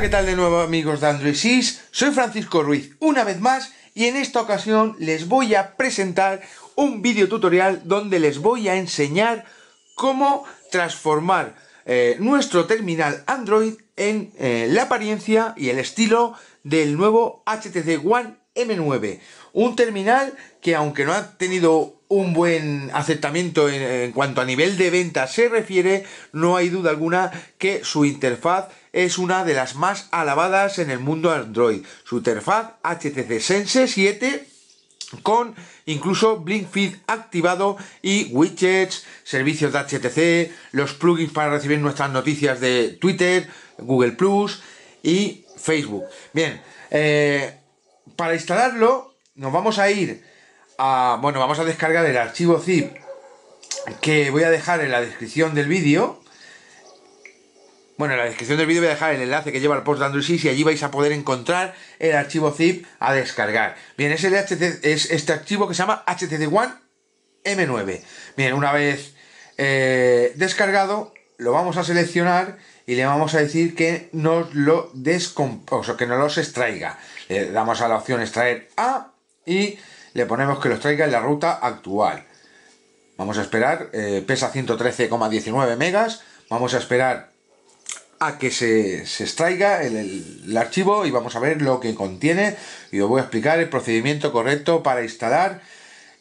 ¿qué tal de nuevo amigos de Android Soy Francisco Ruiz una vez más y en esta ocasión les voy a presentar un vídeo tutorial donde les voy a enseñar cómo transformar eh, nuestro terminal Android en eh, la apariencia y el estilo del nuevo HTC One M9. Un terminal que aunque no ha tenido un buen aceptamiento en, en cuanto a nivel de venta se refiere, no hay duda alguna que su interfaz es una de las más alabadas en el mundo Android. Su interfaz HTC Sense 7 con incluso BlinkFeed activado y widgets, servicios de HTC, los plugins para recibir nuestras noticias de Twitter, Google Plus y Facebook. Bien, eh, para instalarlo nos vamos a ir a, bueno, vamos a descargar el archivo zip que voy a dejar en la descripción del vídeo bueno, en la descripción del vídeo voy a dejar el enlace que lleva al post de Android y allí vais a poder encontrar el archivo zip a descargar. Bien, es, es este archivo que se llama HTC 1 m9. Bien, una vez eh, descargado, lo vamos a seleccionar y le vamos a decir que nos lo o que nos los extraiga. Le damos a la opción extraer a y le ponemos que lo extraiga en la ruta actual. Vamos a esperar, eh, pesa 113,19 megas. Vamos a esperar a que se, extraiga el, archivo y vamos a ver lo que contiene y os voy a explicar el procedimiento correcto para instalar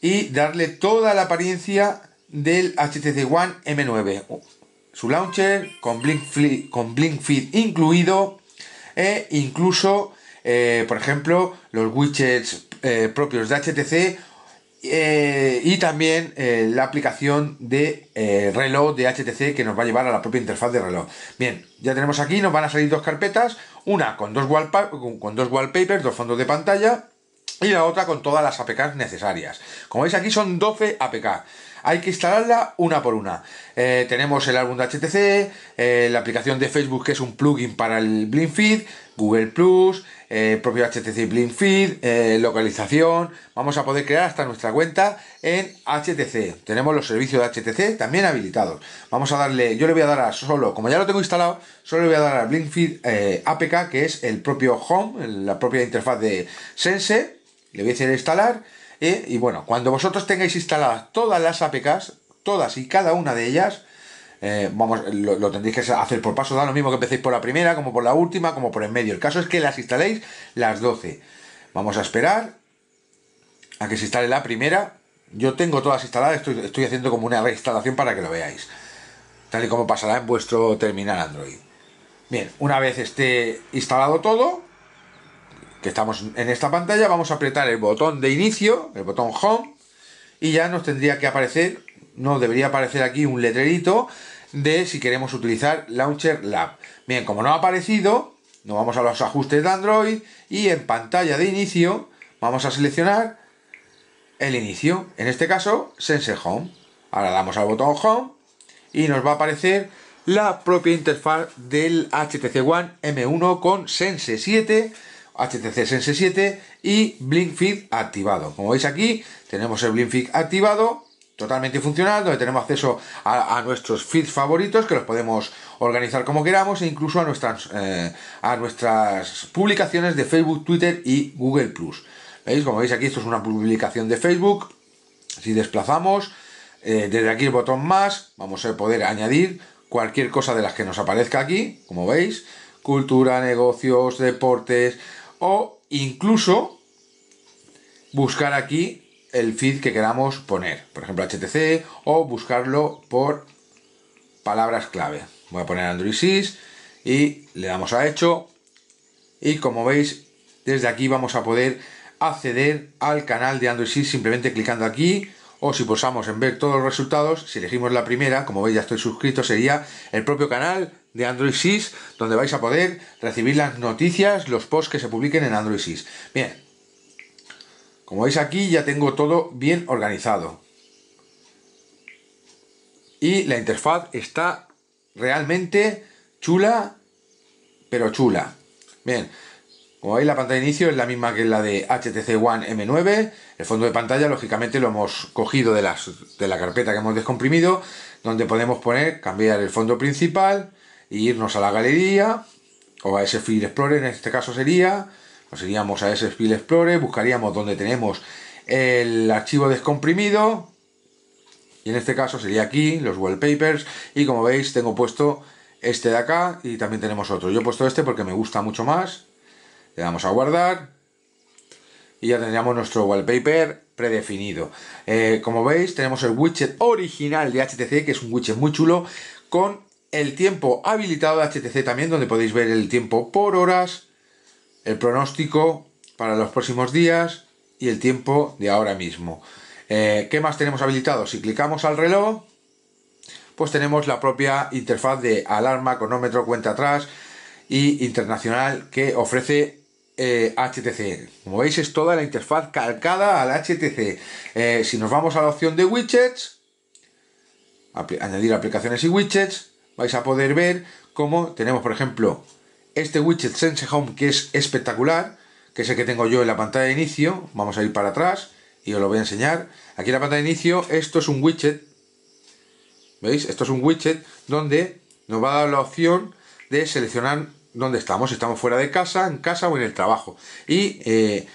y darle toda la apariencia del HTC One M9 su launcher con Blink, con Blink incluido e incluso eh, por ejemplo los widgets eh, propios de HTC eh, y también eh, la aplicación de eh, reloj de HTC que nos va a llevar a la propia interfaz de reloj. Bien, ya tenemos aquí, nos van a salir dos carpetas, una con dos, dos wallpapers, dos fondos de pantalla, y la otra con todas las APKs necesarias. Como veis aquí son 12 APK hay que instalarla una por una. Eh, tenemos el álbum de HTC, eh, la aplicación de Facebook que es un plugin para el BlinkFeed, Google Plus, eh, propio HTC Blink localización. Vamos a poder crear hasta nuestra cuenta en HTC. Tenemos los servicios de HTC también habilitados. Vamos a darle, yo le voy a dar a solo, como ya lo tengo instalado, solo le voy a dar a BlinkFeed APK, que es el propio Home, la propia interfaz de Sense le voy a hacer instalar. ¿eh? y bueno, cuando vosotros tengáis instaladas todas las APKs, todas y cada una de ellas, eh, vamos, lo, tendréis que hacer por paso, da lo mismo que empecéis por la primera, como por la última, como por el medio. El caso es que las instaléis las 12. Vamos a esperar a que se instale la primera. Yo tengo todas instaladas, estoy, estoy haciendo como una reinstalación para que lo veáis. Tal y como pasará en vuestro terminal Android. Bien, una vez esté instalado todo, que estamos en esta pantalla, vamos a apretar el botón de inicio, el botón Home, y ya nos tendría que aparecer, no debería aparecer aquí un letrerito de si queremos utilizar Launcher Lab. Bien, como no ha aparecido, nos vamos a los ajustes de Android y en pantalla de inicio vamos a seleccionar el inicio, en este caso Sense Home. Ahora damos al botón Home y nos va a aparecer la propia interfaz del HTC One M1 con Sense 7 HTC Sense 7 y BlinkFeed activado. Como veis aquí, tenemos el BlinkFeed activado, totalmente funcional, donde tenemos acceso a, nuestros feeds favoritos, que los podemos organizar como queramos, e incluso a nuestras, eh, a nuestras publicaciones de Facebook, Twitter y Google ¿Veis? Como veis aquí, esto es una publicación de Facebook. Si desplazamos, eh, desde aquí el botón más, vamos a poder añadir cualquier cosa de las que nos aparezca aquí, como veis. Cultura, negocios, deportes, o incluso buscar aquí el feed que queramos poner, por ejemplo HTC o buscarlo por palabras clave. Voy a poner Android 6 y le damos a hecho y como veis desde aquí vamos a poder acceder al canal de Android 6 simplemente clicando aquí o si pulsamos en ver todos los resultados, si elegimos la primera, como veis ya estoy suscrito, sería el propio canal de Android 6, donde vais a poder recibir las noticias, los posts que se publiquen en Android 6. Bien, como veis aquí ya tengo todo bien organizado. Y la interfaz está realmente chula, pero chula. Bien, como veis la pantalla de inicio es la misma que la de HTC One M9. El fondo de pantalla lógicamente lo hemos cogido de, de la carpeta que hemos descomprimido, donde podemos poner, cambiar el fondo principal, irnos a la galería o a ese File Explorer, en este caso sería, nos iríamos a ese File Explorer, buscaríamos donde tenemos el archivo descomprimido y en este caso sería aquí, los wallpapers y como veis tengo puesto este de acá y también tenemos otro. Yo he puesto este porque me gusta mucho más. Le damos a guardar y ya tendríamos nuestro wallpaper predefinido. Eh, como veis tenemos el widget original de HTC que es un widget muy chulo con el tiempo habilitado de HTC también, donde podéis ver el tiempo por horas, el pronóstico para los próximos días y el tiempo de ahora mismo. Eh, ¿Qué más tenemos habilitado? Si clicamos al reloj, pues tenemos la propia interfaz de alarma, cronómetro, cuenta atrás y internacional que ofrece HTC. Eh, Como veis es toda la interfaz calcada al HTC. Eh, si nos vamos a la opción de widgets, añadir aplicaciones y widgets, vais a poder ver cómo tenemos, por ejemplo, este widget Sense Home que es espectacular, que es el que tengo yo en la pantalla de inicio. Vamos a ir para atrás y os lo voy a enseñar. Aquí en la pantalla de inicio, esto es un widget. ¿Veis? Esto es un widget donde nos va a dar la opción de seleccionar dónde estamos, si estamos fuera de casa, en casa o en el trabajo. Y eh,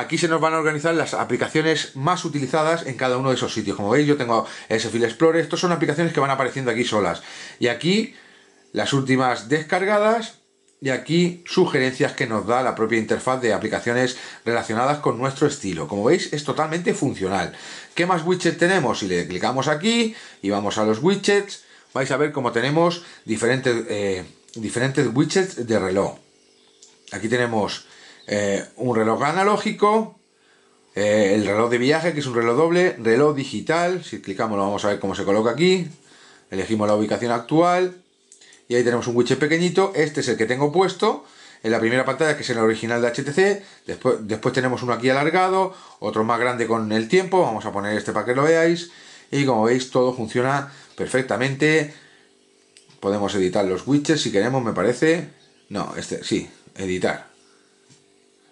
aquí se nos van a organizar las aplicaciones más utilizadas en cada uno de esos sitios. Como veis, yo tengo ese Explorer. Estas son aplicaciones que van apareciendo aquí solas. Y aquí las últimas descargadas y aquí sugerencias que nos da la propia interfaz de aplicaciones relacionadas con nuestro estilo. Como veis, es totalmente funcional. ¿Qué más widgets tenemos? Si le clicamos aquí y vamos a los widgets, vais a ver cómo tenemos diferentes, eh, diferentes widgets de reloj. Aquí tenemos eh, un reloj analógico, eh, el reloj de viaje, que es un reloj doble, reloj digital, si clicamos lo vamos a ver cómo se coloca aquí, elegimos la ubicación actual, y ahí tenemos un widget pequeñito, este es el que tengo puesto, en la primera pantalla que es el original de HTC, después, después tenemos uno aquí alargado, otro más grande con el tiempo, vamos a poner este para que lo veáis, y como veis todo funciona perfectamente, podemos editar los widgets si queremos, me parece, no, este, sí, editar,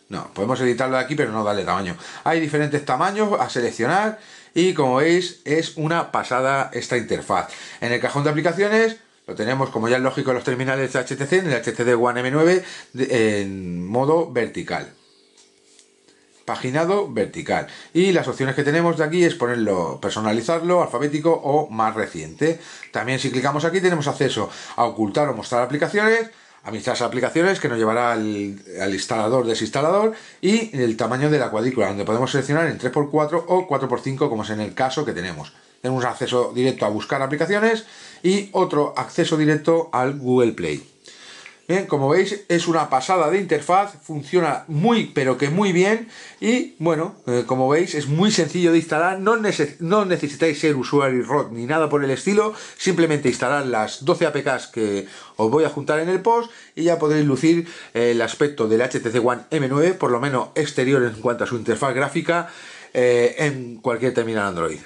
no, podemos editarlo de aquí, pero no darle tamaño. Hay diferentes tamaños a seleccionar y como veis es una pasada esta interfaz. En el cajón de aplicaciones lo tenemos como ya es lógico en los terminales de HTC, en el HTC One M9 en modo vertical. Paginado vertical. Y las opciones que tenemos de aquí es ponerlo, personalizarlo, alfabético o más reciente. También si clicamos aquí tenemos acceso a ocultar o mostrar aplicaciones, a aplicaciones que nos llevará al, instalador desinstalador y el tamaño de la cuadrícula donde podemos seleccionar en 3x4 o 4x5 como es en el caso que tenemos tenemos acceso directo a buscar aplicaciones y otro acceso directo al Google Play Bien, como veis es una pasada de interfaz, funciona muy pero que muy bien y bueno, eh, como veis es muy sencillo de instalar, no, necesitáis ser usuario root ni nada por el estilo, simplemente instalar las 12 APKs que os voy a juntar en el post y ya podréis lucir el aspecto del HTC One M9, por lo menos exterior en cuanto a su interfaz gráfica, eh, en cualquier terminal Android.